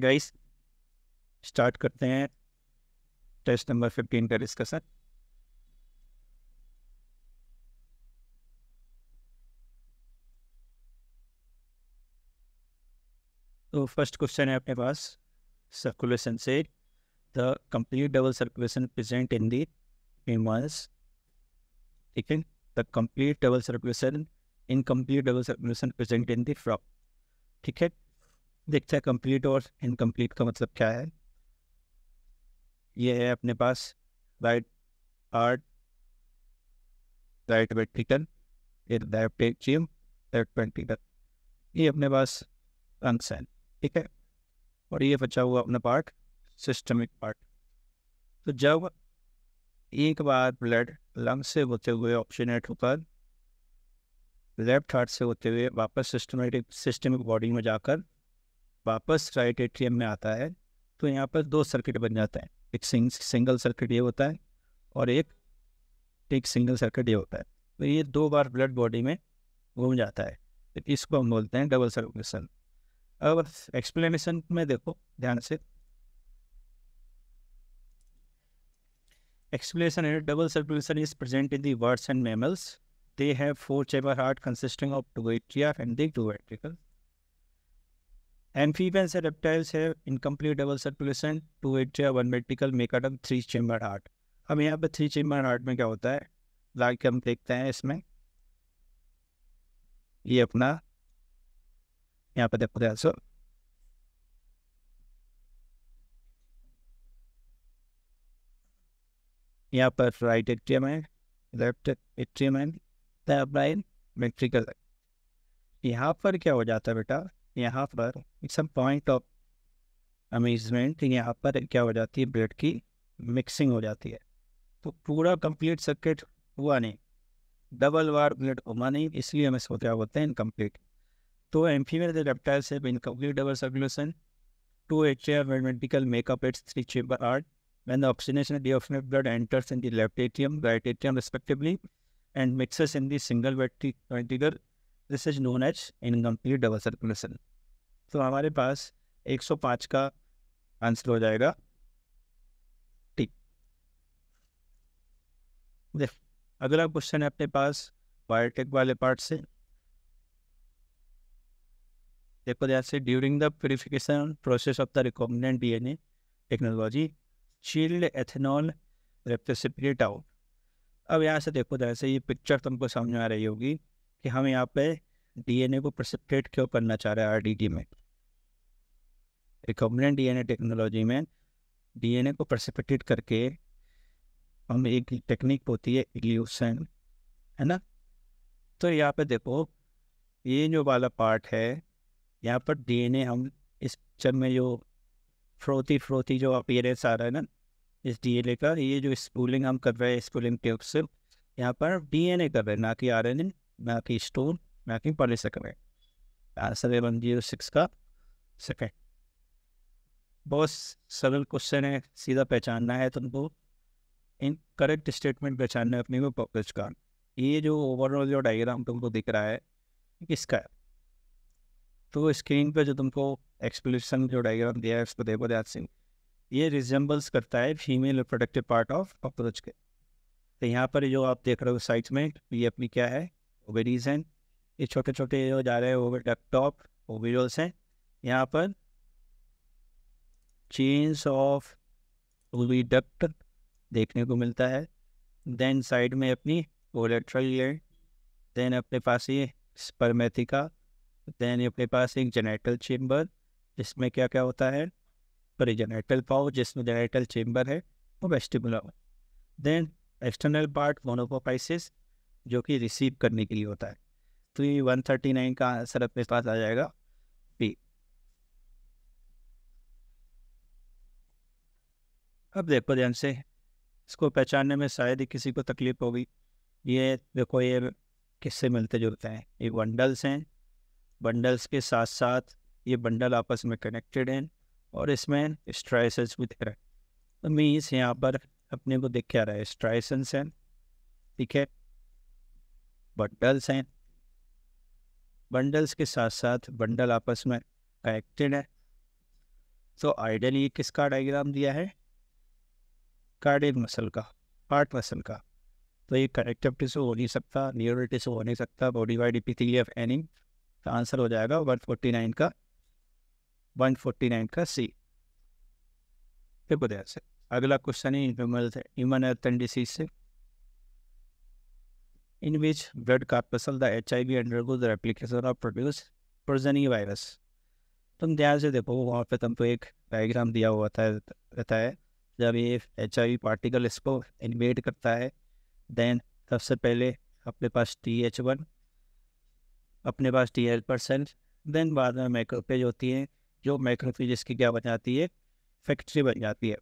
Guys start करते हैं test number fifteen का डिस्कशन तो फर्स्ट क्वेश्चन है अपने पास सर्कुलेशन से the complete double circulation present in the ठीक है the complete double circulation incomplete double circulation present in the frog ठीक है देखते हैं कंप्लीट और इनकम्प्लीट का मतलब क्या है ये है अपने पास right art right ventricle left ventricle ये अपने पास हैं ठीक है और ये बचा हुआ अपना पार्ट सिस्टमिक पार्ट तो जब एक बार ब्लड लंग से होते हुए ऑप्शनेट होकर लेफ्ट हार्ट से होते हुए वापस सिस्टमेटिक सिस्टमिक बॉडी में जाकर वापस राइट एट्रियम में आता है तो यहाँ पर दो सर्किट बन जाते हैं एक सिंगल सर्किट ये होता है और एक एक सिंगल सर्किट ये होता है तो ये दो बार ब्लड बॉडी में घूम जाता है तो इसको हम बोलते हैं डबल सर्कुलेशन अब एक्सप्लेनेशन में देखो ध्यान से एक्सप्लेनेशन है double circulation is present in birds and mammals they have four chamber heart consisting of two and two ventricle amphibians reptiles have incomplete double circulation two atria one ventricle make them three chamber heart अब यहाँ पर three chamber heart में क्या होता है like हम देखते हैं इसमें ये अपना यहाँ पर देखो सो यहाँ पर राइट एट्रियम है लेफ्ट एट्रियम है अपना इन मेट्रिकल यहाँ पर क्या हो जाता है बेटा यहाँ पर सम पॉइंट ऑफ अमेजमेंट यहाँ पर क्या हो जाती है ब्लड की मिक्सिंग हो जाती है तो पूरा कंप्लीट सर्किट हुआ नहीं डबल वार ब्लड घुमा नहीं इसलिए हमें इसको क्या बोलते हैं इनकम्प्लीट तो एम्फीमेल रेप्टाइल से इनकम्प्लीट डबल सर्कुलेशन टू एच मेडिकल मेकअप एट्स three chamber heart when the oxygenation of the blood enters in the left atrium, right atrium respectively, and mixes in the single ventricle this is known as incomplete double circulation तो हमारे पास 105 का answer हो जाएगा ठीक देख अगला question है अपने पास बायोटेक वाले पार्ट से देखो ध्यान से during the purification process of the recombinant DNA technology chilled ethanol precipitate out अब यहाँ से देखो ध्यान से ये पिक्चर तुमको समझ में आ रही होगी कि हम यहाँ पे डीएनए को प्रसिप्टेट क्यों करना चाह रहे हैं आरडीटी में रिकॉम्बिनेंट डीएनए टेक्नोलॉजी में डीएनए को प्रसिपिटेट करके हम एक टेक्निक होती है इल्यूशन है ना तो यहाँ पे देखो ये जो वाला पार्ट है यहाँ पर डीएनए हम इस पिक्चर में जो फ्रोती फ्रोती जो अपियरेंस आ रहा है ना इस डीएनए का ये जो स्पूलिंग हम कर रहे हैं स्पूलिंग ट्यूब से यहाँ पर डीएनए कर रहे हैं ना कि आरएनए मैकी स्टोन मैकी पॉली सेकेंड आंसर है वन जीरो सिक्स का सेकेंड बहुत सरल क्वेश्चन है सीधा पहचानना है तुमको इन करेक्ट स्टेटमेंट पहचानना है अपने को पॉकेज का ये जो ओवरऑल जो डायग्राम तुमको दिख रहा है किसका है तो स्क्रीन पे जो तुमको एक्सप्लेनेशन जो डायग्राम दिया है उसको देखो दयाद सिंह ये रिजेंबल्स करता है female reproductive part of approach के तो यहाँ पर जो आप देख रहे हो साइट में ये अपनी क्या है ओबेडीज हैं ये छोटे छोटे जो जा रहे हैं वो डेपटॉप ओबीडोल्स हैं यहाँ पर चेंज ऑफ डक्ट देखने को मिलता है देन साइड में अपनी ओलेट्रल लेयर देन अपने पास ये स्पर्मेथिका देन अपने पास एक जेनेटल चेम्बर जिसमें क्या क्या होता है परिजेनेटल पाओ जिसमें जेनेटल चेम्बर है वो वेस्टिबुलर देन एक्सटर्नल पार्ट मोनोपोपाइसिस जो कि रिसीव करने के लिए होता है तो ये वन थर्टी नाइन का आंसर अपने पास आ जाएगा बी अब देखो ध्यान से इसको पहचानने में शायद ही किसी को तकलीफ होगी ये देखो ये किससे मिलते जुलते हैं ये बंडल्स हैं बंडल्स के साथ साथ ये बंडल आपस में कनेक्टेड हैं और इसमें स्ट्राइस भी दिख रहा है तो मीन्स यहाँ पर अपने को देख क्या रहा है स्ट्राइसेंस हैं ठीक है बंडल्स हैं बंडल्स के साथ साथ बंडल आपस में कनेक्टेड है तो आइडियल ये किसका डायग्राम दिया है कार्डियक मसल का हार्ट मसल का तो ये कनेक्टिव टिश्यू हो नहीं सकता न्यूरल टिश्यू हो नहीं सकता बॉडी वाइड इपिथीलियम एनिंग तो आंसर हो जाएगा वन फोर्टी नाइन का वन फोर्टी नाइन का सी देखो ध्यान से अगला क्वेश्चन है ह्यूमन एर्थन डिसीज से in which blood corpuscle, the HIV undergoes the replication of produce progeny virus तुम ध्यान से देखो वहाँ पे तुमको एक डायग्राम दिया हुआ था रहता है जब ये एच आई वी पार्टिकल इसको इन्वेट करता है देन सबसे पहले अपने पास टी एच वन अपने पास टी एल परसेंट देन बाद में माइक्रोफेज होती है जो माइक्रोफेज इसकी क्या बन जाती है फैक्ट्री बन जाती है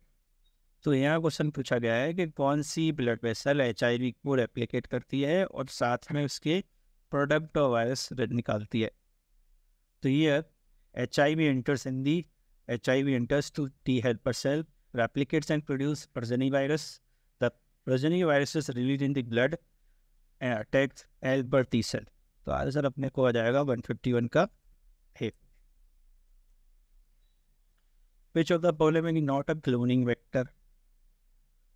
तो यहाँ क्वेश्चन पूछा गया है कि कौन सी blood vessel H I V को रेप्लीकेट करती है और साथ में उसके प्रोडक्ट और वायरस निकालती है तो ये H I V enters in the H I V enters to T helper cell replicates and produce progeny virus the progeny virus release in the blood and attack helper T cell तो answer अपने को आ जाएगा one fifty one का है which of the problem is not a cloning vector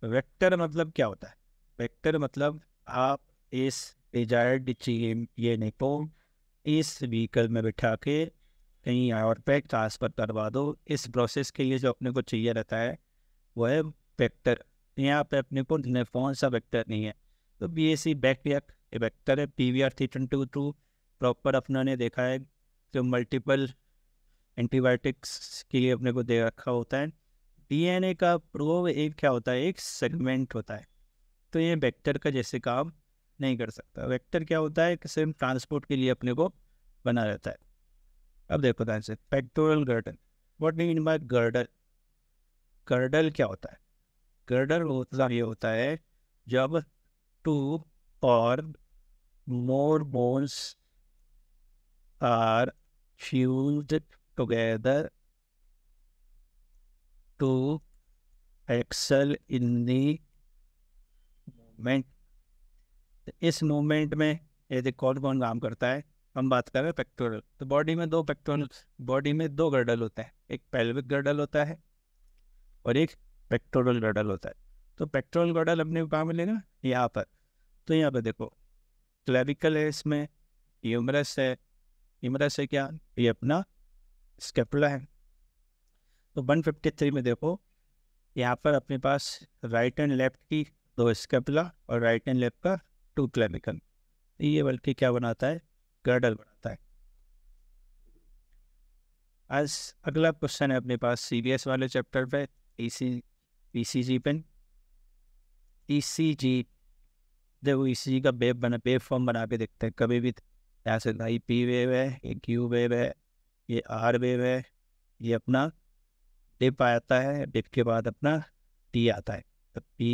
vector मतलब क्या होता है वेक्टर मतलब आप इस डिजायर्ड ये नहीं को इस व्हीकल में बिठा के कहीं और पे ट्रांसफ़र करवा दो इस प्रोसेस के लिए जो अपने को चाहिए रहता है वो है वेक्टर यहाँ पे अपने को कौन सा वेक्टर नहीं है तो बी एस सी ये वेक्टर है P V R three twenty two proper अपना ने देखा है जो मल्टीपल एंटीबायोटिक्स के लिए अपने को दे रखा होता है डीएनए का प्रोब एक क्या होता है एक सेगमेंट होता है तो ये वेक्टर का जैसे काम नहीं कर सकता वेक्टर क्या होता है कि सिर्फ ट्रांसपोर्ट के लिए अपने को बना रहता है अब देखो ध्यान से pectoral girdle what mean by girdle girdle क्या होता है गर्डल होता ये होता है जब टू और more bones are fuse together to excel in the movement इस मूवमेंट में यदि कौन कौन काम करता है हम बात कर रहे हैं पेक्टोरल तो बॉडी में दो पेक्टोरल बॉडी में दो गर्डल होते हैं एक पेल्विक गर्डल होता है और एक पेक्टोरल गर्डल होता है तो पेक्टोरल गर्डल अपने काम में मिलेगा यहाँ पर तो यहाँ पर देखो क्लेविकल है इसमें यूमरस है यूमरस है क्या ये अपना स्केपुला है तो 153 में देखो यहाँ पर अपने पास राइट एंड लेफ्ट की दो स्केपला और राइट एंड लेफ्ट का टू क्लेमिकल तो ये बल्कि क्या बनाता है गर्डल बनाता है आज अगला क्वेश्चन है अपने पास सीबीएस वाले चैप्टर पे E C G pen E C G देखो ई सी जी का बेब बना बेब फॉर्म बना के देखते हैं कभी भी ऐसे ना ये पी वेव है ये क्यू वेव है ये आर वेव है ये अपना डिप आता है डिप के बाद अपना टी आता है तो P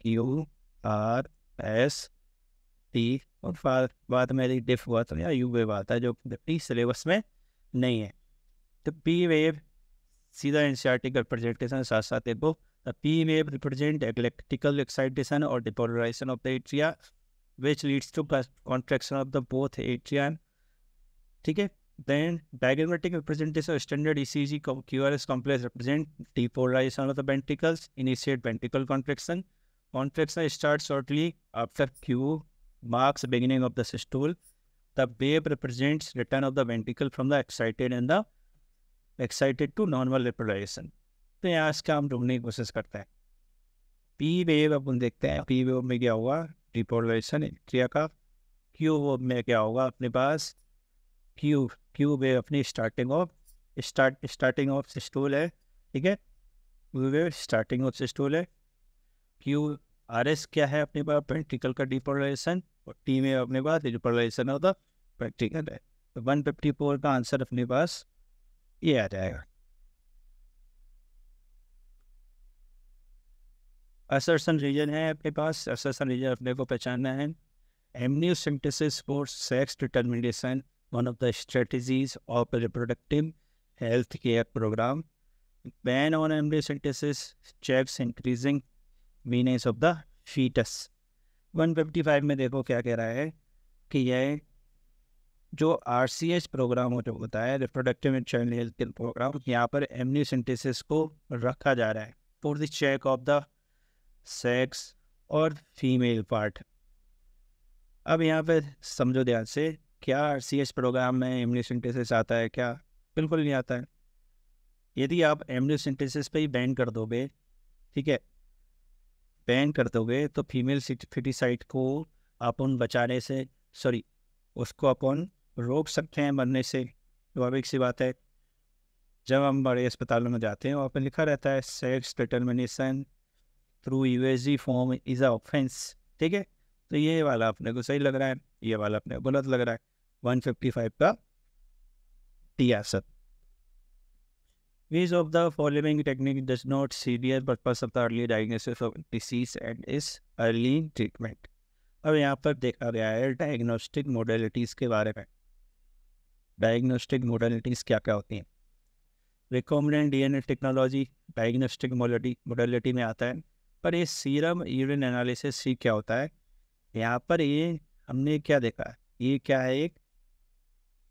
Q R S T और बाद में यदि डिफ हुआ तो या यू वेव आता है जो टी सिलेबस में नहीं है तो पी वेव सीधा एनसीआरटी का रिप्रेजेंटेशन साथ साथ देखो the P wave represent electrical excitation और depolarization of the atria which leads to contraction of the both atria ठीक है Then diagrammatic representation of standard ECG QRS complex represent depolarization of the ventricles, initiate ventricle contraction. Contraction starts shortly after Q marks beginning of the systole. The wave represents return of the ventricle from the excited and the excited to normal रिपोलाइजेशन तो यहाँ इसका हम ढूंढने की कोशिश करते हैं P wave अपन देखते हैं पी वेव में क्या होगा रिपोलाइजेशन इंट्रिया का क्यू वेव में क्या होगा अपने पास क्यू क्यूब वेव अपनी starting of start starting of systole है ठीक है Q wave starting of systole है क्यू आर एस क्या है अपने पास प्रैक्टिकल का डिपोलाइजेशन और टी वेव अपने पास डिपोलाइजेशन ऑफ द प्रैक्टिकल है तो वन फिफ्टी फोर का आंसर अपने पास ये आ जाएगा असरसन रीजन है अपने पास असरसन रीजन अपने को पहचानना है amniocentesis for sex determination one of the strategies of reproductive health care program. Ban on embryo synthesis checks increasing वीनेस of the fetus. 155 में देखो क्या कह रहा है कि यह जो आर सी एच प्रोग्राम हो जो होता है reproductive and child health care program यहाँ पर एमनियोसिंथेसिस को रखा जा रहा है for the check of the sex और फीमेल पार्ट अब यहाँ पे समझो ध्यान से क्या आर सी एस प्रोग्राम में एमनियोसिंटेसिस आता है क्या बिल्कुल नहीं आता है यदि आप एमनियोसिंटेसिस पे ही बैन कर दोगे ठीक है बैन कर दोगे तो फीमेल फिटिसाइड को अपन बचाने से सॉरी उसको अपन रोक सकते हैं मरने से स्वाभाविक तो सी बात है जब हम बड़े अस्पतालों में जाते हैं वहाँ पर लिखा रहता है sex determination through U S G form is a offense ठीक है तो ये वाला अपने को सही लग रहा है ये वाला अपने को गलत लग रहा है 155 का टी एसर Which of the following technique does not severe purpose of the early diagnosis of disease and is early treatment? अब यहाँ पर देखा गया है डायग्नोस्टिक मोडलिटीज़ के बारे में डायग्नोस्टिक मोडलिटीज़ क्या क्या होती हैं D N A technology diagnostic modality modality में आता है पर ये सीरम यूरिन एनालिसिस ही क्या होता है यहाँ पर ये हमने क्या देखा है ये क्या है एक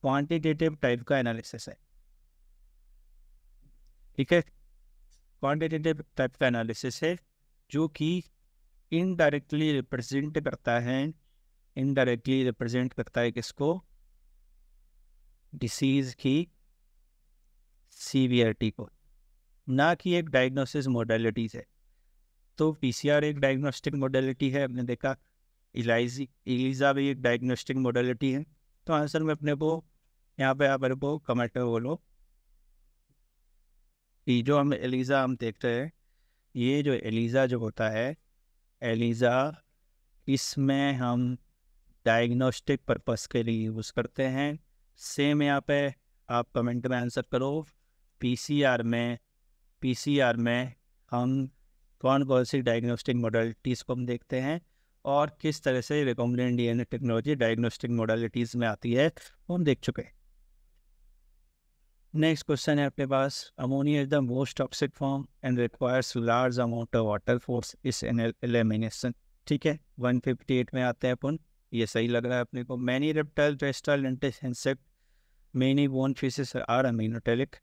क्वांटिटेटिव टाइप का एनालिसिस है ठीक है क्वांटिटेटिव टाइप का एनालिसिस है जो कि इनडायरेक्टली रिप्रेजेंट करता है इनडायरेक्टली रिप्रेजेंट करता है किसको डिसीज की सीवियरिटी को ना कि एक डायग्नोसिस तो मोडलिटीज है तो पीसीआर एक डायग्नोस्टिक मोडलिटी है हमने देखा इलाइजी इलीजा भी एक डायग्नोस्टिक मोडलिटी है तो आंसर में अपने को यहाँ पे आप मेरे को कमेंट में बोलो कि जो हम एलिज़ा हम देखते हैं ये जो एलिज़ा जो होता है एलिज़ा इसमें हम डायग्नोस्टिक पर्पस के लिए यूज़ करते हैं सेम यहाँ पे आप कमेंट में आंसर करो पीसीआर में पीसीआर में हम कौन कौन सी डायग्नोस्टिक मॉडलिटीज़ को हम देखते हैं और किस तरह से recombinant DNA technology diagnostic modalities में आती है वो हम देख चुके हैं नेक्स्ट क्वेश्चन है आपके पास ammonia is the most toxic form and requires large amount of water for its elimination ठीक है 158 में आते हैं अपन ये सही लग रहा है अपने को मैनी रेप्टाइल टेस्टाइल insect many bone fishes are ammonotelic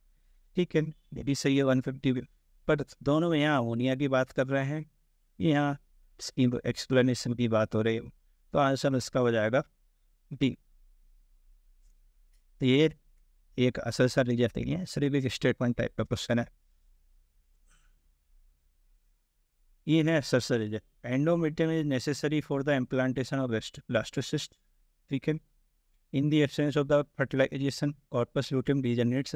ठीक है ये भी सही है 150 पर दोनों में यहाँ अमोनिया की बात कर रहे हैं यहाँ इसकी एक्सप्लेनेशन की बात हो रही है तो आंसर इसका हो जाएगा बी तो ये एक असल सर रिजेक्ट नहीं है सिर्फ एक स्टेटमेंट टाइप का क्वेश्चन है ये है असल सर reject endometrium is necessary for the implantation of blastocyst ठीक है in the absence of the fertilization corpus luteum degenerates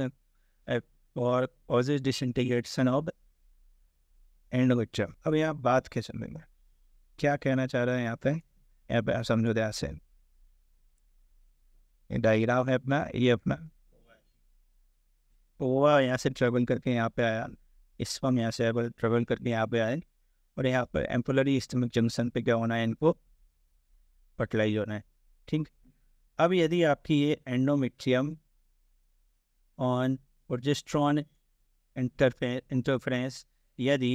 और कॉजेज डिसइंटीग्रेशन ऑफ एंडोमेट्रियम अब यहाँ बात क्या समझ में क्या कहना चाह रहे हैं यहाँ पे यहाँ पे समझो दया से डायग्राम है अपना ये अपना तो वो यहाँ से ट्रेवल करके यहाँ पे आया इसफम यहाँ से ट्रेवल करके यहाँ पे आए और यहाँ पर एम्पोलरी स्टमक जंक्शन पे क्या होना है इनको फर्टिलाइज होना है ठीक अब यदि आपकी ये एंडोमेट्रियम ऑन प्रोजेस्ट्रॉन इंटरफ्रेंस यदि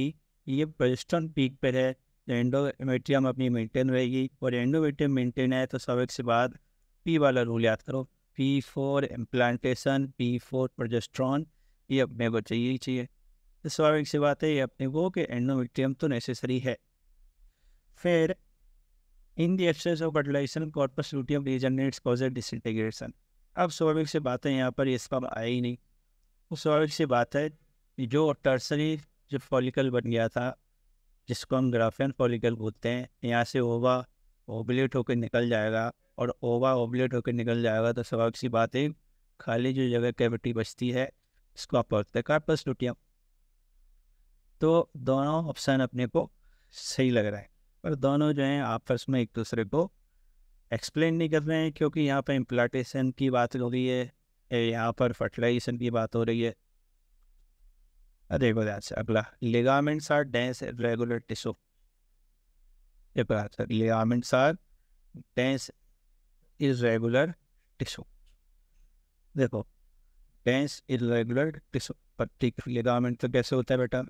ये प्रोजेस्ट्रॉन पीक पर है तो एंडोमेट्रियम अपनी मेंटेन रहेगी और एंडोमेट्रियम मेंटेन है तो सब एक से बाद पी वाला रूल याद करो P four implantation P four progesterone ये अपने को चाहिए ही चाहिए तो स्वाभाविक सी बात है ये अपने को कि एंडोमिक्टियम तो नेसेसरी है फिर in the excess of fertilization corpus luteum regenerates cause disintegration अब स्वाभाविक से बात है यहाँ पर इसका आया ही नहीं तो स्वाभाविक सी बात है जो टर्सरी जो फॉलिकल बन गया था जिसको हम ग्राफियन फॉलिकल बोलते हैं यहाँ से ओवा ओबलेट होकर निकल जाएगा और ओवा ओबलेट होकर निकल जाएगा तो स्वाभाविक सी बात है खाली जो जगह कैविटी बचती है इसको आप पढ़ते कार्पस लुटियम तो दोनों ऑप्शन अपने को सही लग रहा है पर दोनों जो हैं आपस में एक दूसरे को एक्सप्लेन नहीं कर रहे हैं क्योंकि यहाँ पर इम्प्लाटेशन की बात हो रही है यहाँ पर फर्टिलाइजेशन की बात हो रही है देखो ध्यान से अगला ligaments are dense regular tissue ligaments are dense irregular tissue देखो डेंस इरेगुलर पत्ती के लिगामेंट तो कैसे होता है बेटा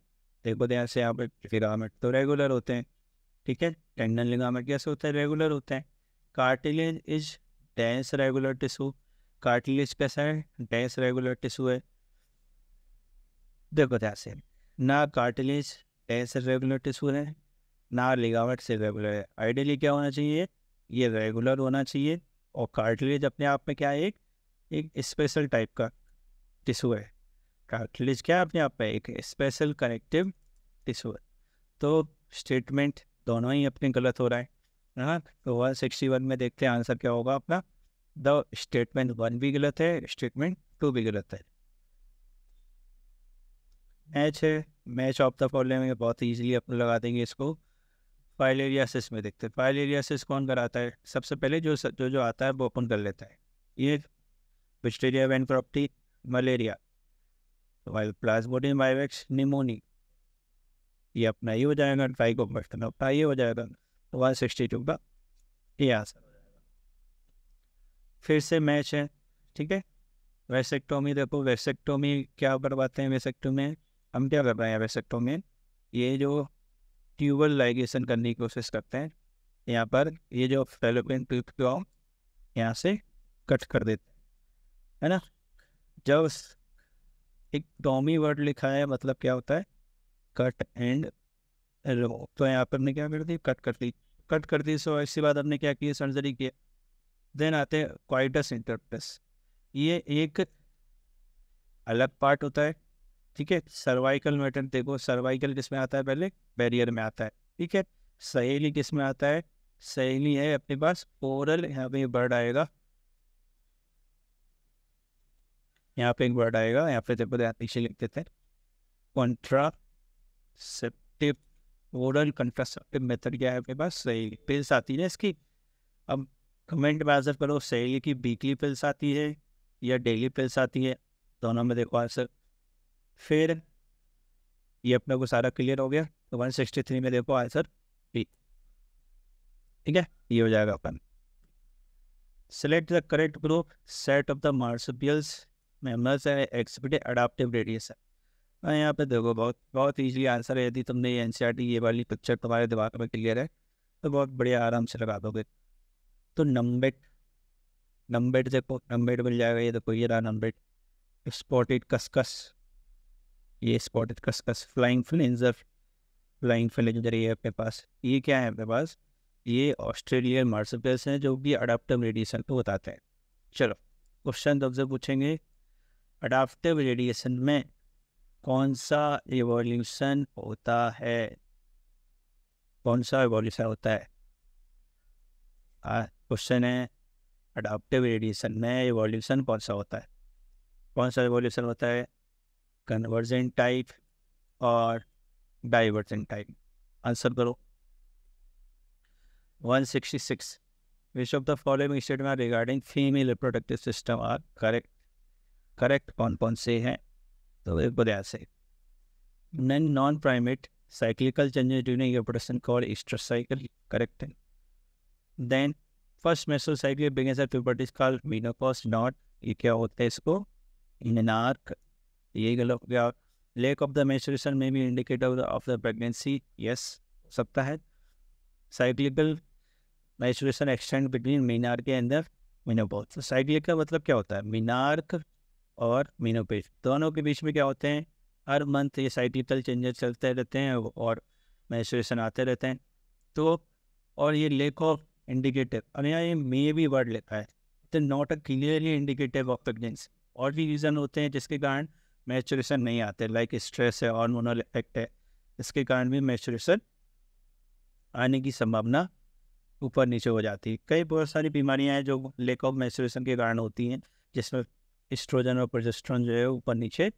देखो ध्यान तो से यहाँ पर लिगामेंट तो रेगुलर होते हैं ठीक है टेंडन लिगामेंट कैसे होता है रेगुलर होते हैं cartilage is dense regular tissue cartilage कैसा है डेंस रेगुलर टिशू है देखो ध्यान तो से ना कार्टिलेज डेंस रेगुलर टिशू है ना लिगामेंट से रेगुलर है आइडियली क्या होना चाहिए ये रेगुलर होना चाहिए और कार्टिलेज अपने आप में क्या है एक एक स्पेशल टाइप का टिशू है कार्टिलेज क्या है अपने आप में एक स्पेशल कनेक्टिव टिशू है तो स्टेटमेंट दोनों ही अपने गलत हो रहा है ना तो वन सिक्सटी वन में देखते हैं आंसर क्या होगा अपना द स्टेटमेंट वन भी गलत है स्टेटमेंट टू भी गलत है मैच है मैच ऑफ द फॉलोइंग बहुत ईजिली अपन लगा देंगे इसको सेस में देखते हैं सेस कौन कराता है सबसे पहले जो जो जो आता है वो ओपन कर लेता है ये विस्टेरिया वैन क्रॉप्टी मलेरिया वाइल प्लाज्मोडियम वाइवेक्स निमोनी ये अपना ये हो जाएगा ट्राइकोपेस्टन अपना ये हो जाएगा वन सिक्सटी टू का ये आंसर फिर से मैच है ठीक है वेसेक्टोमी देखो वेसेक्टोमी क्या करवाते हैं वेसेक्टोमी हम क्या कर रहे हैं वेसेक्टोमी ये जो ट्यूबल लाइगेशन करने की कोशिश करते हैं यहाँ पर ये जो फेलोपिन ट्यूब को हम यहाँ से कट कर देते हैं है ना जब एक डोमी वर्ड लिखा है मतलब क्या होता है कट एंड रो तो यहाँ पर हमने क्या कर दी कट कर दी कट कर दी सो इसके बाद हमने क्या किया सर्जरी किया देन आते हैं क्वाइटस इंटरप्टस ये एक अलग पार्ट होता है ठीक है सर्वाइकल मेटन देखो सर्वाइकल किस में आता है पहले बैरियर में आता है ठीक है सहेली किस में आता है सहेली है अपने पास ओरल यहाँ पे बर्ड आएगा यहाँ पे एक वर्ड आएगा यहाँ पे देखो ध्यान पीछे लिख देते हैं सेप्टिव ओरल कंट्रासेप्टिव मेथड क्या है अपने पास सहेली पिल्स आती है इसकी अब कमेंट में आंसर करो सहेली की वीकली पिल्स आती है या डेली पिल्स आती है दोनों में देखो आंसर फिर ये अपने को सारा क्लियर हो गया तो 163 में देखो आंसर बी ठीक है ये हो जाएगा अपन select the correct group set of the marsupials है एक्सिबिटेड अडाप्टिव रेडियस है यहाँ पे देखो बहुत बहुत ईजिली आंसर है यदि तुमने एन e ये वाली पिक्चर तुम्हारे दिमाग में क्लियर है तो बहुत बढ़िया आराम से लगा दोगे तो नंबेट नंबेट देखो नंबेट मिल जाएगा ये देखो ये रहा नंबेट स्पॉटेड कसकस ये spotted cuscus flying phalanger flying phalanger ये अपने पास ये क्या है अपने पास ये ऑस्ट्रेलियन मार्सपल्स हैं जो कि अडाप्टिव रेडिएशन को बताते हैं चलो क्वेश्चन तो से पूछेंगे अडाप्टिव रेडिएशन में कौन सा रिवॉल्यूशन होता है कौन सा रिवॉल्यूशन होता है क्वेश्चन है अडाप्टिव रेडिएशन में रिवॉल्यूशन कौन सा होता है कौन सा एवोल्यूशन होता है कन्वर्जेंट टाइप और डाइवर्जेंट टाइप आंसर करो 166 which of the following statement regarding female reproductive system are correct correct कौन कौन से हैं तो एक ध्यान से non non primate cyclical changes during production call estrus cycle correct है देन फर्स्ट मेसो cycle begins at puberty call menopause not ये क्या होता है इसको इन एन आर्क यही of yeah, lack of the menstruation में भी indicator of the pregnancy yes सकता है साइक्लिकल मेचुरेशन एक्सटेंड बिटवीन मीनार के अंदर मीनोपोज साइकिल साइक्लिक का मतलब क्या होता है मीनार्क और मीनोपेज दोनों के बीच में क्या होते हैं हर मंथ ये साइक्लिकल चेंजेस चलते रहते हैं और मेचुरेशन आते रहते हैं तो और ये लेक ऑफ इंडिकेटिव और यहाँ ये मे भी वर्ड लिखा है not a clearly indicative of pregnancy और भी रीज़न होते हैं जिसके कारण मैचुरेशन नहीं आते लाइक स्ट्रेस है हॉर्मोनल इफेक्ट है इसके कारण भी मैचुरेशन आने की संभावना ऊपर नीचे हो जाती है कई बहुत सारी बीमारियां हैं जो लेक ऑफ मैचुरेशन के कारण होती हैं जिसमें स्ट्रोजन और प्रोजेस्ट्रॉन जो है ऊपर नीचे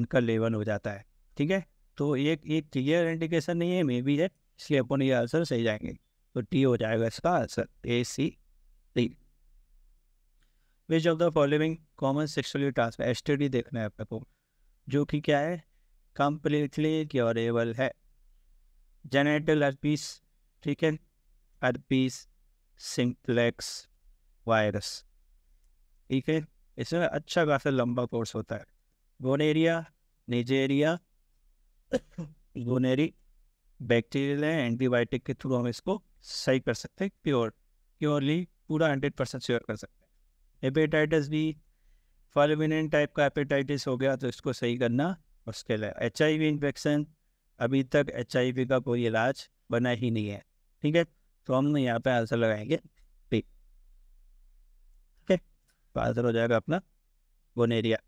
इनका लेवल हो जाता है ठीक है तो एक एक क्लियर इंडिकेशन नहीं है मे बी है इसलिए अपन ये आंसर सही जाएंगे तो टी हो जाएगा इसका answer A C D which of the following common sexually transfer S देखना है आपको जो कि क्या है कंप्लीटली क्योरेबल है जेनेटल अर्पीस ठीक है अर्पीस सिंप्लेक्स वायरस ठीक है इसमें अच्छा खासा लंबा कोर्स होता है गोनेरिया निजेरिया गोनेरी बैक्टीरियल है एंटीबायोटिक के थ्रू हम इसको सही कर सकते हैं प्योर प्योरली पूरा हंड्रेड परसेंट श्योर कर सकते हैं हेपेटाइटिस बी फलविनेंट टाइप का हेपेटाइटिस हो गया तो इसको सही करना उसके लिए एच इन्फेक्शन अभी तक एच का कोई इलाज बना ही नहीं है ठीक है तो हम यहाँ पे आंसर लगाएंगे पी ठीक है तो आंसर हो जाएगा अपना gonorrhoea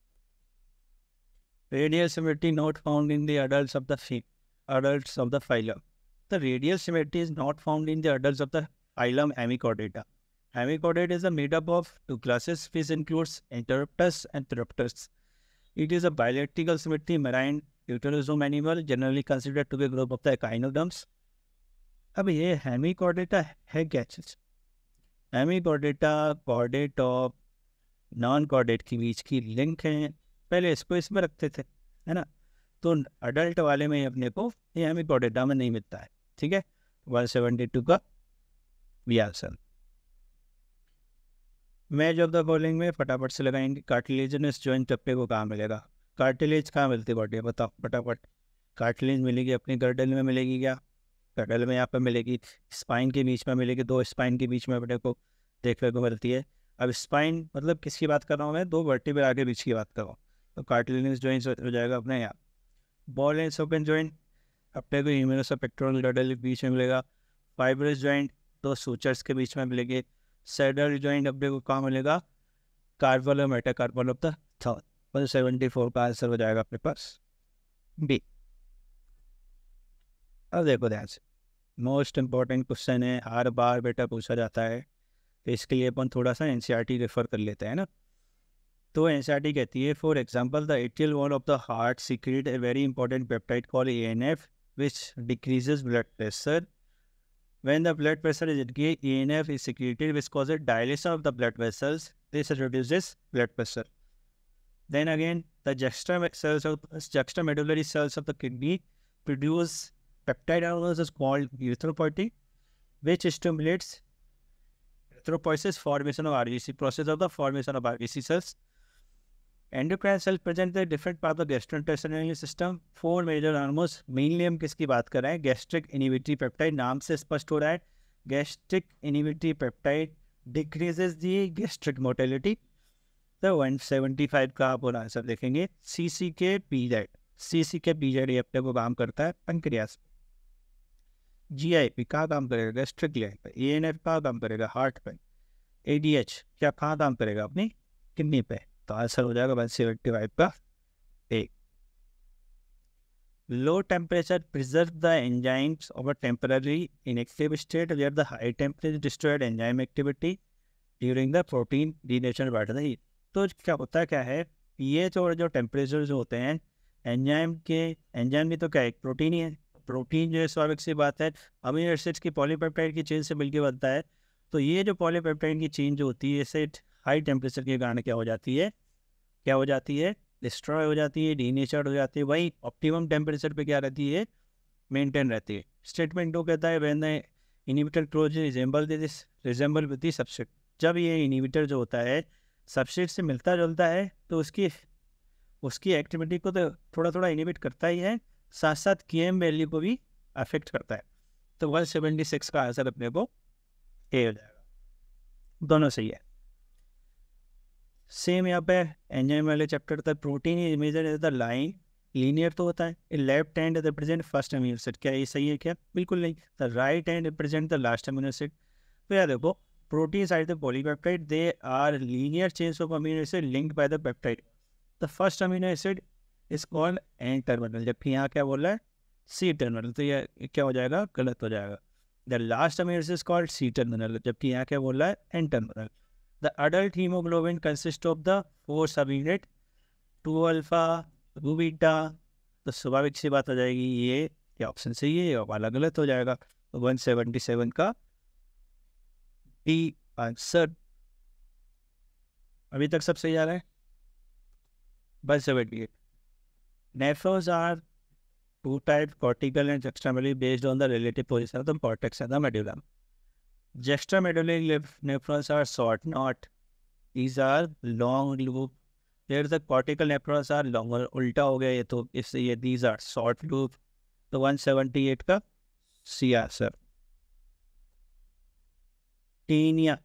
radial symmetry not found in the adult of the फी adult of the phylum the radial symmetry is not found in the adult of the phylum hemichordata Hemichordate is a made up of two classes which includes interruptus and theraptus. It is a bilateral symmetry marine deuterosome animal generally considered to be a group of the echinoderms. अब ये Hemy Chordata है क्या चीज hemichordata chordate और non chordate के बीच की link है पहले इसको इसमें रखते थे है ना तो अडल्ट वाले में अपने को ये हेमी कॉर्डेटा में नहीं मिलता है ठीक है वन सेवेंटी टू का B answer match of the following में फटाफट से लगाएंगे कार्टिलेजनस जॉइंट चप्पे को कहाँ मिलेगा कार्टिलेज कहाँ मिलती बॉडी बताओ फटाफट कार्टिलेज मिलेगी अपने गर्डन में मिलेगी क्या गर्डन में यहाँ पर मिलेगी स्पाइन के बीच में मिलेगी दो स्पाइन के बीच में अपने को देखने को मिलती है अब स्पाइन मतलब किसकी बात कर रहा हूँ मैं दो पर आगे बीच की बात कर रहा हूँ तो कार्टिलेज जॉइंट हो जाएगा अपने यहाँ बॉल एंड सोपन जॉइंट अपने को ह्यूमनस गर्डल के बीच में मिलेगा फाइब्रस ज्वाइंट दो सूचर्स के बीच में मिलेगी सेडर ज्वाइन डब्बे को कहाँ मिलेगा कार्बोलम meta carbon of the third मतलब सेवेंटी फोर का आंसर हो जाएगा अपने पास बी अब देखो ध्यान से मोस्ट इम्पॉर्टेंट क्वेश्चन है हर बार बेटा पूछा जाता है तो इसके लिए अपन थोड़ा सा एन रेफर e कर लेते हैं ना तो एन e कहती है for example the atrial wall of the heart secrete a very important peptide call A N F which decreases blood pressure When the blood pressure is increased, ENF is secreted, which causes dilation of the blood vessels. This reduces blood pressure. Then again, the cells of, juxtamedullary cells of the kidney produce peptide hormones called erythropoietin, which stimulates erythropoiesis formation of RBC, process of the formation of RBC cells. Endocrine cells present the different part of gastrointestinal system four major hormones mainly हम किसकी बात कर रहे हैं gastric inhibitory peptide नाम से स्पष्ट हो रहा है gastric inhibitory peptide decreases the gastric motility तो वन सेवेंटी फाइव का आप और आंसर देखेंगे सी सी के पी जेड सी सी के पी जेड ये अपने को काम करता है पंक्रियास जी आई पी कहाँ काम करेगा गैस्ट्रिक लाइन पर ए एन एफ कहाँ काम करेगा हार्ट पे ए डी एच क्या कहाँ काम करेगा अपनी किडनी पे तो आंसर हो जाएगा वन सेवेंटी फाइव का एक low temperature preserve the enzymes of a temporary inactive state where the high temperature destroyed enzyme activity during the protein denature बैठ द तो क्या होता क्या है पीएच और जो टेम्परेचर जो होते हैं एंजाइम के एंजाइम भी तो क्या है प्रोटीन ही है प्रोटीन जो है स्वाभाविक सी बात है अमीनो एसिड्स की पॉलीपेप्टाइड की चेन से मिलकर बनता है तो ये जो पॉलीपेप्टाइड की चेन जो होती है एसिड हाई टेम्परेचर के कारण क्या हो जाती है क्या हो जाती है डिस्ट्रॉय हो जाती है डीनेचर्ड हो जाती है वही ऑप्टिमम टेम्परेचर पे क्या रहती है मेंटेन रहती है स्टेटमेंट टू कहता है when inhibitor close resemble this resemble with the substrate जब ये इनिविटर जो होता है सब्सिट से मिलता जुलता है तो उसकी उसकी एक्टिविटी को तो थोड़ा थोड़ा इनिविट करता ही है साथ साथ के एम वैल्यू को भी अफेक्ट करता है तो वन सेवेंटी सिक्स का आंसर अपने को ए हो जाएगा दोनों सही है सेम यहाँ पे एंजाइम वाले चैप्टर तक protein is major is the line linear तो होता है left hand represent first amino acid क्या ये सही है क्या बिल्कुल नहीं the right hand represent the last amino acid तो यार देखो protein are the polypeptide they are linear chains of amino acid linked by the peptide the first amino acid is called N terminal जबकि यहाँ क्या बोल रहा है C terminal तो यह क्या हो जाएगा गलत हो जाएगा the last amino acid called C terminal जबकि यहाँ क्या बोल रहा है N terminal The adult hemoglobin consists of the four subunit, two alpha two beta तो स्वाभाविक सी बात हो जाएगी ये ये ऑप्शन सही है ये वाला गलत हो जाएगा तो वन सेवेंटी सेवन का डी आंसर अभी तक सब सही आ रहा है one seventy eight nephrons are two type cortical and juxtamedullary based on the relative position of the cortex and the medulla Juxtamedullary nephrons are short, not. These are long loop. Here the cortical nephrons are longer. उल्टा हो गया ये तो इससे ये these are short loop. तो 178 का C answer taenia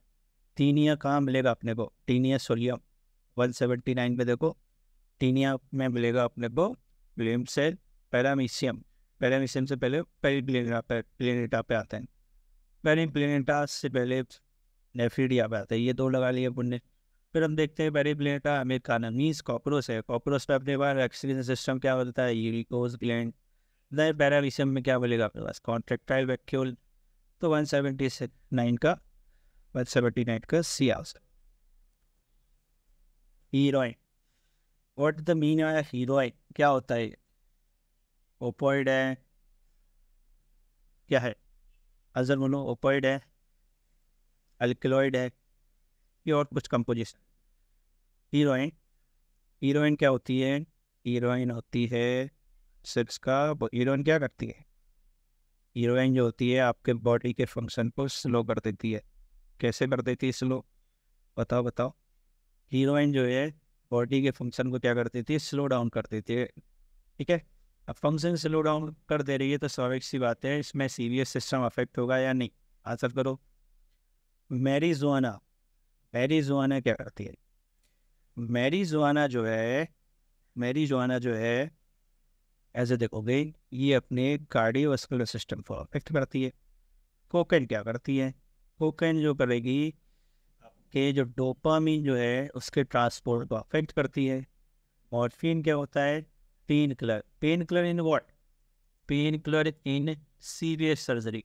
taenia कहाँ मिलेगा अपने को टीनिया सोलियम 179 में देखो टीनिया में मिलेगा अपने को ग्लिम सेल पैरामीशियम पैरामीशियम से पहले पेलीग्लिनेटा पे ग्लिनेटा पे आते हैं पहले प्लेटा से पहले नेफ्रीडिया पे आता है ये दो लगा लिए पुण्य फिर हम देखते हैं बेरी प्लेनेटा अमेरिकानमीज कॉकरोच है कॉकरोच पे अपने पास एक्सक्रीन सिस्टम क्या बोलता है यूरिकोज ग्लैंड देन पैरालिसम में क्या बोलेगा अपने पास कॉन्ट्रेक्टाइल वैक्यूल तो वन सेवेंटी नाइन का वन सेवेंटी नाइन का सी आ सकता heroin what the mean of heroin क्या होता है ओपोइड तो है क्या है अजर अजल ओपोइड है अल्कलॉइड है ये और कुछ कंपोजिशन हीरोइन हीरोइन क्या होती है हीरोइन होती है सेक्स का हीरोइन क्या करती है हीरोइन जो होती है आपके बॉडी के फंक्शन को स्लो कर देती है कैसे कर देती है स्लो बताओ बताओ हीरोइन जो है बॉडी के फंक्शन को क्या कर देती है स्लो डाउन कर देती है ठीक है अब फंक्शन स्लो डाउन कर दे रही है तो स्वाभाविक सी बात है इसमें सीवियस सिस्टम अफेक्ट होगा या नहीं आंसर करो मैरी जुआना मैरी जुआना क्या करती है मैरी जुआना जो है मैरी जुआना जो है एज ए देखोगे ये अपने कार्डियोवास्कुलर सिस्टम को अफेक्ट करती है कोकेन क्या करती है कोकेन जो करेगी आपके जो डोपामीन जो है उसके ट्रांसपोर्ट को अफेक्ट करती है मॉर्फिन क्या होता है killer in in what? Killer in serious surgery.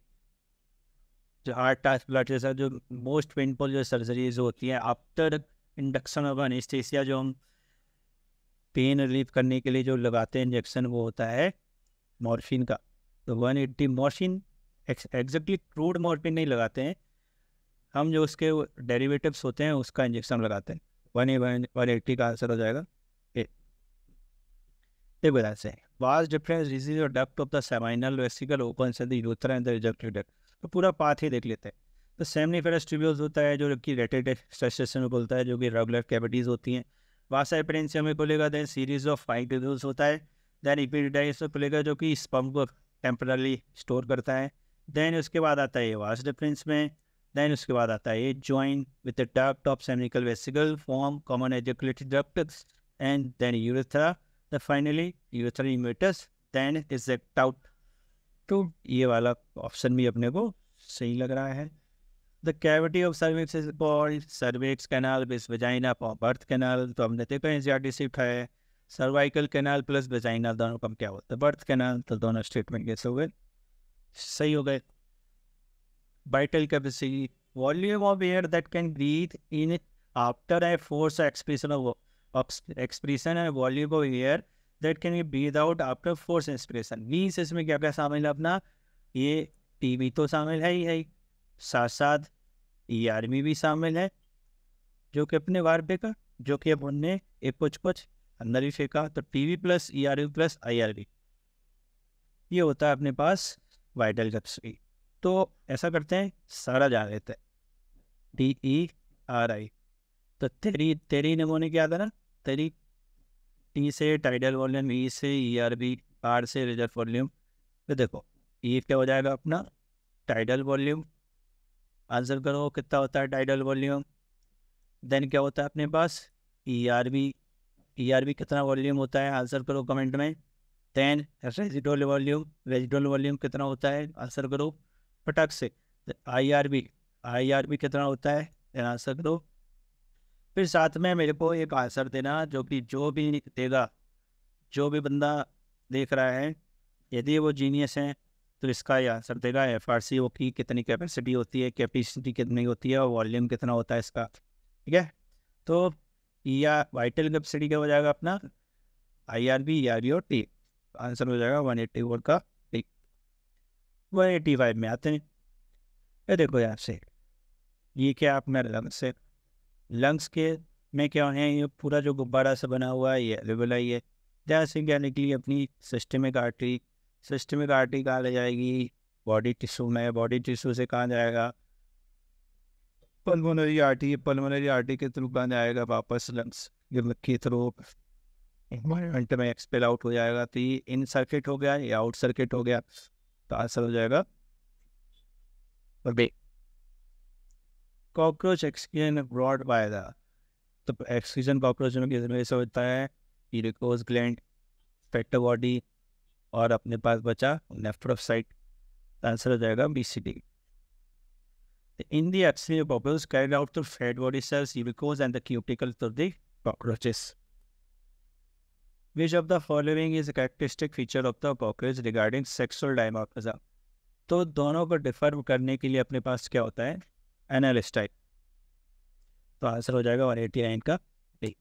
जो हार्ट ट्रांसप्लांटेशन जो मोस्ट पेनफुल जो सर्जरीज होती है आफ्टर इंडक्शन ऑफ एनेस्थेसिया जो हम पेन रिलीफ करने के लिए जो लगाते हैं इंजेक्शन वो होता है मॉर्फिन का तो one eighty morphine exactly crude morphine नहीं लगाते हैं हम जो उसके डेरिवेटिव्स होते हैं उसका इंजेक्शन लगाते हैं वन वन एट्टी का आंसर हो जाएगा they were तो पूरा पाथ ही देख लेते हैं तो सेमनीफेरस ट्यूब्यूल्स होता है जो कि रेटेड में है जो कि रेगुलर कैविटीज होती हैं वासा एपरेंसिया में खुलेगा then series of five tubules होता है देन इपीडाइस में खुलेगा जो कि स्पम को टेम्परली स्टोर करता है देन उसके बाद आता है वास वास्ट डिफरेंस में देन उसके बाद आता है ये join with the duct of seminal vesicle form common ejaculatory duct and then urethra तो finally finally urethral emetus then is act out तो ये वाला ऑप्शन भी अपने को सही लग रहा है the cavity of cervix is called cervix canal plus vagina for birth canal तो हमने देखा एन सी है ज्यादा डिसिप्ट है सर्वाइकल कैनाल प्लस वेजाइना दोनों कम क्या होता है बर्थ कैनाल तो दोनों स्टेटमेंट कैसे हो गए सही हो गए vital capacity volume of air that can breathe in after a force expression of expression and volume of air that can be breathe out after force expression means इसमें क्या क्या शामिल है अपना ये टी भी तो शामिल है ही है साथ साथ ई e आर्मी भी शामिल है जो कि अपने वार पे का जो कि अब उनने एक कुछ कुछ अंदर भी फेंका तो T V plus E R plus I R ये होता है अपने पास वाइटल भी तो ऐसा करते हैं सारा जान लेते हैं टी ई आर आई तो तेरी तेरी नमोने क्या था ना तरी टी से टाइडल वॉल्यूम ई से ई आर बी आर से रिजर्व वॉल्यूम तो देखो ई e क्या हो जाएगा अपना टाइडल वॉल्यूम आंसर करो कितना होता है टाइडल वॉल्यूम देन क्या होता है अपने पास E R B E R B कितना वॉल्यूम होता है आंसर करो कमेंट में then residual volume residual volume कितना होता है आंसर करो पटक से I R B I R B कितना होता है देन आंसर करो फिर साथ में मेरे को एक आंसर देना जो कि जो भी देगा जो भी बंदा देख रहा है यदि वो जीनियस हैं तो इसका ये आंसर देगा एफ आर सी ओ की कितनी कैपेसिटी होती है कैपेसिटी कितनी होती है और वॉल्यूम कितना होता है इसका ठीक है तो या वाइटल कैपेसिटी क्या हो जाएगा अपना I R B R B और टी आंसर हो जाएगा वन एट्टी फोर का टी वन एट्टी फाइव में आते हैं ये देखो यहाँ से ये क्या मेरे लग से लंग्स के में क्या है ये पूरा जो गुब्बारा सा बना हुआ है ये एलेबलाई है जैसे क्या निकली अपनी सिस्टमिक आर्टरी सिस्टमिक आर्टरी कहाँ ले जाएगी बॉडी टिश्यू में बॉडी टिश्यू से कहाँ जाएगा पल्मोनरी आर्टरी पल्मोनरी आर्टरी के थ्रू कहाँ जाएगा वापस लंग्स के थ्रू अंत में एक्सपेल आउट हो जाएगा तो ये इन सर्किट हो गया या आउट सर्किट हो गया तो आंसर हो जाएगा और back cockroach excretion brought by the तो एक्सकिन कॉकरोच में किस में से होता है इरिकोज ग्लैंड फेटा बॉडी और अपने पास बचा नेफ्रोसाइट आंसर हो जाएगा B C D in the excretion populous carried out the fat body cells uricose and the cuticle to the cockroaches which of the following is characteristic feature of the cockroach regarding sexual dimorphism तो दोनों को डिफर्व करने के लिए अपने पास क्या होता है एनालिस्ट स्टाइल तो आंसर हो जाएगा वन एटी नाइन का बी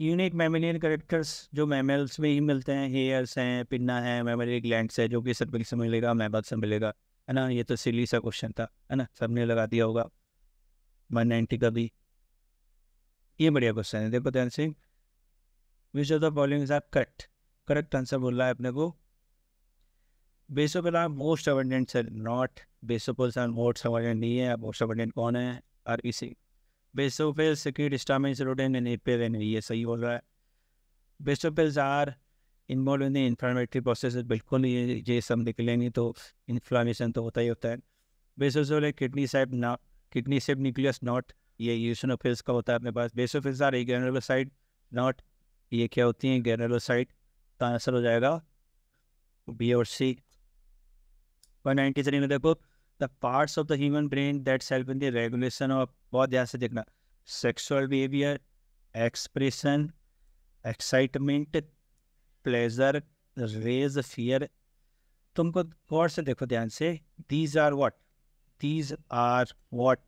यूनिक मेमिलियन करेक्टर्स जो मेमल्स में ही मिलते हैं हेयर्स हैं पिन्ना है मेमोरी ग्लैंड्स है जो कि सब से मिलेगा मैबल से मिलेगा है ना ये तो सिली सा क्वेश्चन था है ना सबने लगा दिया होगा वन नाइन्टी का भी ये बढ़िया क्वेश्चन है देखो ध्यान सिंह which of the following are कट करेक्ट आंसर बोल रहा है अपने को base of most abundant sir not basophils and मोट नहीं है कौन है आर सी सिक्योरिटी एंड ये सही बोल रहा है basophils are involve in inflammatory process बिल्कुल ये ये सब निकलेंगे तो इन्फ्लामेशन तो होता ही होता है बेसोसोल किडनी साइड ना किडनी सेप न्यूक्लियस नॉट ये यूसनोफिल्स का होता है अपने पास बेसोफिल्स आर गैनुलोसाइड नॉट ये क्या होती हैं गैनुलोसाइड तो आंसर हो जाएगा बी और सी वन नाइन्टी थ्री में देखो the parts of the human brain that self in the regulation of बहुत ध्यान से देखना sexual behaviour expression excitement pleasure rage fear तुमको गौर से देखो ध्यान से these are what these are what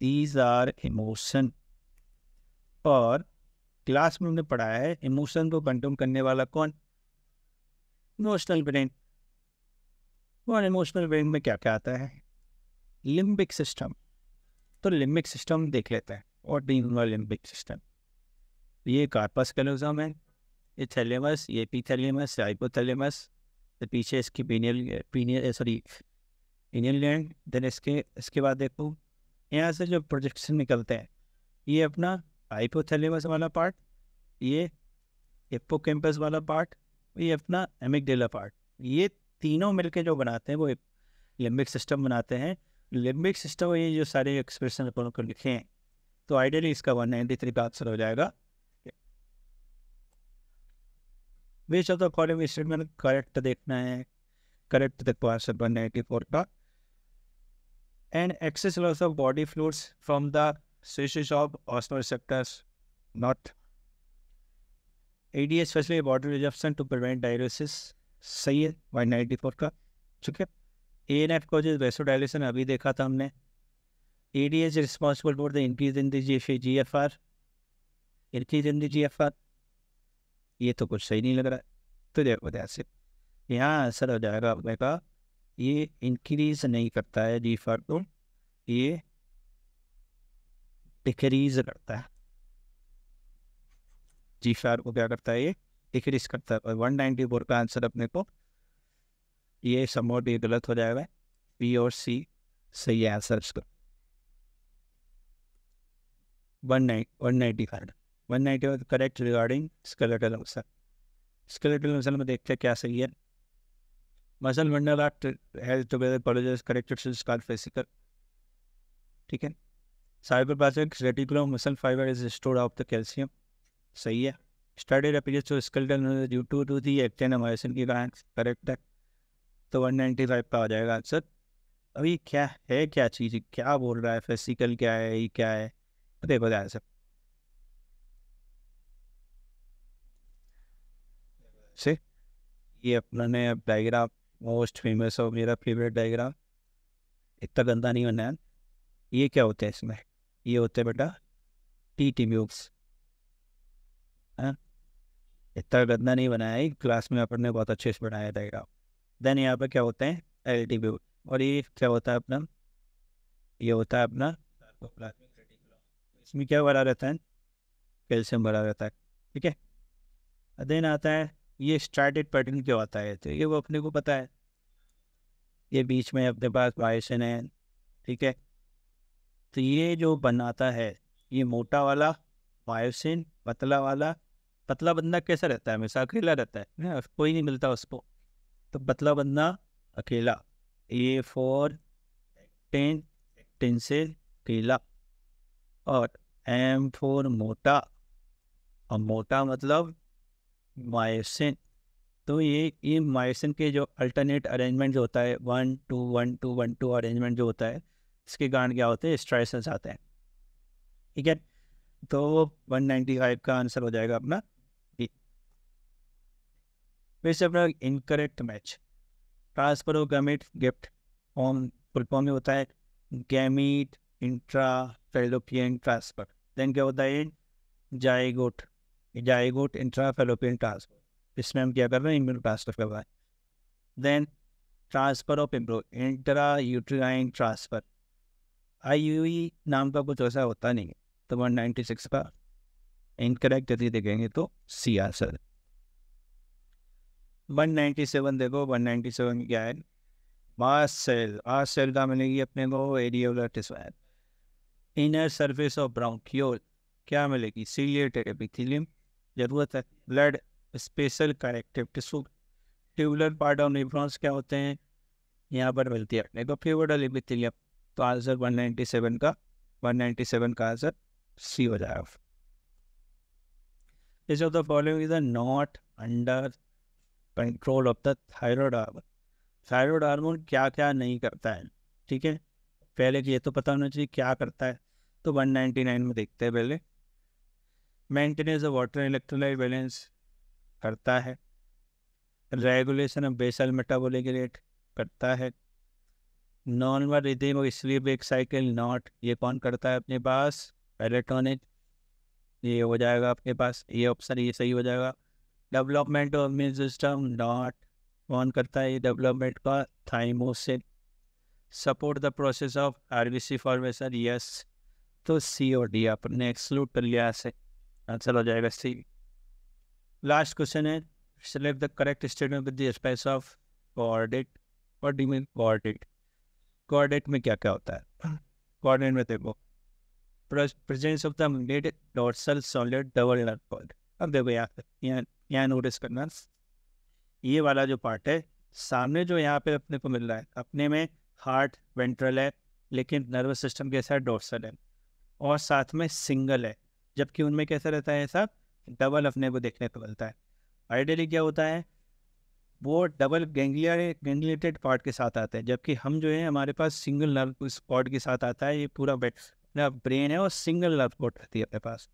these are emotion और क्लास में हमने पढ़ाया है इमोशन को कंट्रोल करने वाला कौन इमोशनल ब्रेन और इमोशनल ब्रेन में क्या क्या आता है लिम्बिक सिस्टम तो लिम्बिक सिस्टम देख लेते हैं और डीनोवा लिम्बिक सिस्टम ये कार्पस कैलोजम है ये थैलेमस ये पीथैलेमस हाइपोथैलेमस तो पीछे इसकी pineal pineal sorry pineal gland then इसके इसके बाद देखो यहाँ से जो प्रोजेक्शन निकलते हैं ये अपना हाइपोथैलेमस वाला पार्ट ये हिप्पोकैम्पस वाला पार्ट ये अपना एमिकडेला पार्ट ये तीनों मिलके जो बनाते हैं वो एक लिम्बिक सिस्टम बनाते हैं लिम्बिक सिस्टम ये जो सारे एक्सप्रेशन अपन को लिखे हैं तो आइडियली इसका वन नाइन्टी थ्री का आंसर हो जाएगा which of the column statement correct देखना है करेक्ट देखो आंसर वन नाइन्टी फोर का and excess loss of body fluids from the switches of osmoreceptors not A D S facility water resorption to prevent diuresis सही है वाई ninety four का ठीक है A N F vasodilation अभी देखा था हमने A D as responsible for the increase in the G F R increase in the G F R ये तो कुछ सही नहीं लग रहा है तो देखो ध्यान से यहाँ आंसर हो जाएगा अपने का ये इंक्रीज नहीं करता है जी एफ को ये डिक्रीज करता है जी एफ को क्या करता है ये डिक्रीज करता है वन नाइन्टी फोर का आंसर अपने को ये समोट ये गलत हो जाएगा बी और सी सही है आंसर इसका one nine one ninety five one ninety five correct regarding skeletal muscle skeletal muscle में देखते हैं क्या सही है muscle bundle are held together collagen corrected scar ठीक है साइबर पास reticular muscle fibre is store of the calcium सही है started appearance of due to to to, to the की कारण करेक्ट है तो 195 का हो जाएगा आंसर अभी क्या है क्या चीज़ क्या बोल रहा है फेसिकल क्या है ये क्या है देखो बताया सर से ये अपना ने अब डायग्राम मोस्ट फेमस और मेरा फेवरेट डायग्राम इतना गंदा नहीं होना है ये क्या होते हैं इसमें ये होते हैं बेटा टी टी ट्यूब्स हाँ इतना गंदा नहीं बनाया है क्लास में अपन ने बहुत अच्छे से बनाया जाएगा देन यहाँ पर क्या होते हैं एल्टीट्यूड और ये क्या होता है अपना ये होता है अपना इसमें क्या भरा रहता है कैल्शियम भरा रहता है ठीक है देन आता है ये स्टार्टेड पैटर्न क्यों आता है तो ये वो अपने को पता है ये बीच में अपने पास वायसन है ठीक है तो ये जो बनाता है ये मोटा वाला वायोसिन पतला वाला पतला मतलब बंदा कैसा रहता है हमेशा अकेला रहता है ना कोई नहीं मिलता उसको तो पतला बंदा अकेला ए फॉर टेन टेन से अकेला और एम फोर मोटा और मोटा मतलब मायोसिन तो ये ये मायोसिन के जो अल्टरनेट अरेंजमेंट जो होता है one two one two one two arrangement जो होता है इसके कारण क्या होते हैं स्ट्राइसेंस आते हैं ठीक है तो वन फाइव का आंसर हो जाएगा अपना वैसे अपना incorrect match transfer of gamete GIFT form full form में होता है gamete intra fallopian transfer then क्या होता है zygote zygote intra fallopian transfer इसमें हम क्या कर रहे हैं इम्यून ट्रांसफर कर रहे हैं then transfer of embryo intra uterine transfer I नाम का कुछ ऐसा होता नहीं है तो वन नाइन्टी सिक्स का इनकरेक्ट यदि देखेंगे तो सी आंसर है 197 देखो 197 क्या है बास सेल बास सेल का मिलेगी अपने को areolar tissue inner surface of bronchiole क्या मिलेगी सीलिएटेड एपिथिलियम जरूरत है blood special connective tissue tubular part of nephrons क्या होते हैं यहाँ पर मिलती है अपने को फेवरल एपिथिलियम तो आंसर 197 का 197 का आंसर सी हो जाएगा इस of the following is not under control of the thyroid hormone thyroid hormone क्या क्या नहीं करता है ठीक है पहले ये तो पता होना चाहिए क्या करता है तो 199 में देखते हैं पहले maintenance of water electrolyte balance करता है regulation of basal metabolic rate करता है नॉर्मल रिदम और स्लीप एक साइकिल नॉट ये कौन करता है अपने पास इलेक्ट्रॉनिक ये हो जाएगा आपके पास ये ऑप्शन ये सही हो जाएगा डेवलपमेंट और इम्यून सिस्टम डॉट ऑन करता है ये डेवलपमेंट का thymosin support the process of R B C formation yes तो सी और डी आपने एक्सक्लूड कर लिया ऐसे आंसर हो जाएगा सी लास्ट क्वेश्चन है select the correct statement with the space of coordinate और डी मीन कोऑर्डिनेट कोऑर्डिनेट में क्या क्या होता है कोऑर्डिनेट में देखो presence of the mid dorsal solid double अब देखो यहाँ यहाँ यहाँ नोटिस करना ये वाला जो पार्ट है सामने जो यहाँ पे अपने को मिल रहा है अपने में हार्ट वेंट्रल है लेकिन नर्वस सिस्टम कैसा है डोर्सल है और साथ में सिंगल है जबकि उनमें कैसा रहता है सब डबल अपने को देखने को मिलता है आइडियली क्या होता है वो डबल गैंगलियर गेंगलेटेड पार्ट के साथ आते हैं जबकि हम जो है हमारे पास सिंगल नर्व स्पॉट के साथ आता है ये पूरा बेट ब्रेन है और सिंगल नर्व पॉट रहती है अपने पास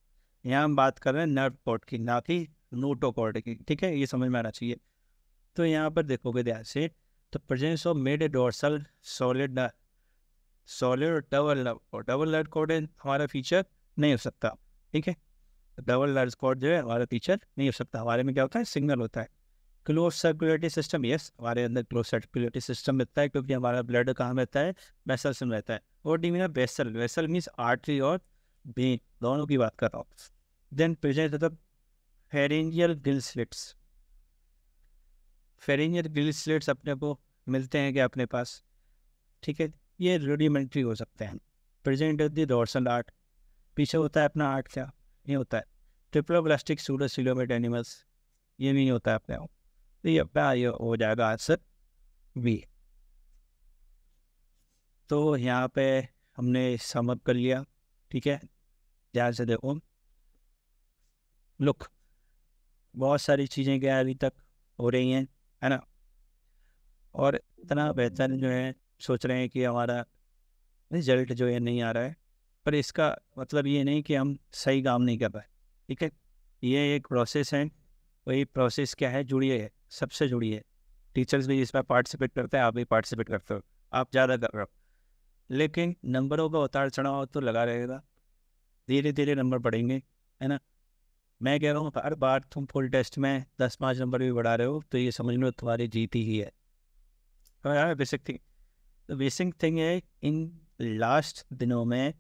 यहाँ हम बात कर रहे हैं नर्व पॉट की ना कि नोट अकॉर्डिंग ठीक है ये समझ में आना चाहिए तो यहाँ पर देखोगे ध्यान से तो presence of made a dorsal solid solid और डबल लव और डबल लर्ड कॉर्ड हमारा फीचर नहीं हो सकता ठीक है डबल लर्ड कॉर्ड जो है हमारा फीचर नहीं हो सकता हमारे में क्या होता है सिग्नल होता है क्लोज सर्कुलेटरी सिस्टम यस हमारे अंदर क्लोज सर्कुलेटरी सिस्टम रहता है क्योंकि हमारा ब्लड कहाँ रहता है वेसल से रहता है और D mean vessel vessel means artery और वेन दोनों की बात कर रहा हूँ देन प्रेजेंस मतलब pharyngeal gill slits pharyngeal gill slits अपने को मिलते हैं क्या अपने पास ठीक है ये रेडिमेंट्री हो सकते हैं present at the dorsal heart पीछे होता है अपना आर्ट क्या नहीं होता है triploblastic pseudocoelomate animals ये नहीं होता है अपने को तो ये अपना ये हो जाएगा आंसर वी तो यहाँ पे हमने समअप कर लिया ठीक है ध्यान से देखो लुक बहुत सारी चीज़ें क्या अभी तक हो रही हैं है ना और इतना बेहतर जो है सोच रहे हैं कि हमारा रिजल्ट जो है नहीं आ रहा है पर इसका मतलब ये नहीं कि हम सही काम नहीं कर रहे ठीक है ये एक प्रोसेस है वही प्रोसेस क्या है जुड़िए है सबसे जुड़िए टीचर्स भी इसमें पार्टिसिपेट करते हैं आप भी पार्टिसिपेट करते हो आप ज़्यादा कर रहे हो लेकिन नंबरों का उतार चढ़ाव तो लगा रहेगा धीरे धीरे नंबर बढ़ेंगे है ना मैं कह रहा हूँ हर बार तुम फुल टेस्ट में दस पाँच नंबर भी बढ़ा रहे हो तो ये समझ लो तुम्हारी जीत ही है बेसिक थिंग तो बेसिक थिंग है इन लास्ट दिनों में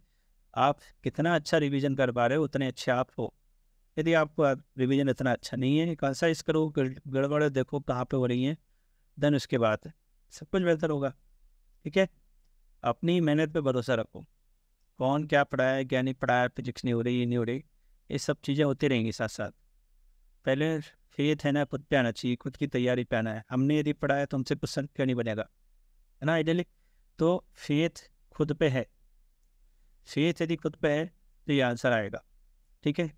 आप कितना अच्छा रिवीजन कर पा रहे हो उतने अच्छे आप हो यदि आपको रिवीजन इतना अच्छा नहीं है कंसाइज करो गड़बड़ देखो कहाँ पे हो रही है देन उसके बाद सब कुछ बेहतर होगा ठीक है अपनी मेहनत पे भरोसा रखो कौन क्या पढ़ाया क्या नहीं पढ़ाया फिजिक्स नहीं हो रही ये नहीं हो रही ये सब चीज़ें होती रहेंगी साथ साथ पहले फेथ है ना खुद पे आना चाहिए खुद की तैयारी पे आना है हमने यदि पढ़ाया तो हमसे पसंद क्यों नहीं बनेगा है ना आइडियली तो फेथ खुद पे है फेथ यदि खुद पे है तो ये आंसर आएगा ठीक है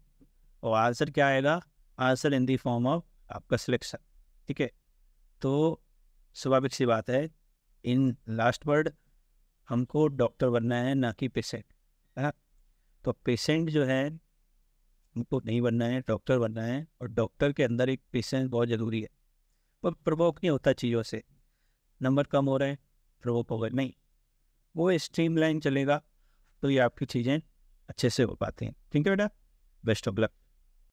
और आंसर क्या आएगा answer in the form of आपका सिलेक्शन ठीक है तो स्वाभाविक सी बात है इन लास्ट वर्ड हमको डॉक्टर बनना है ना कि पेशेंट है ना तो पेशेंट जो है उनको नहीं बनना है डॉक्टर बनना है और डॉक्टर के अंदर एक पेशेंस बहुत ज़रूरी है पर प्रवोक नहीं होता चीज़ों से नंबर कम हो रहे हैं प्रवोक हो गए नहीं वो स्ट्रीम लाइन चलेगा तो ये आपकी चीज़ें अच्छे से हो पाती हैं ठीक है बेटा बेस्ट ऑफ लक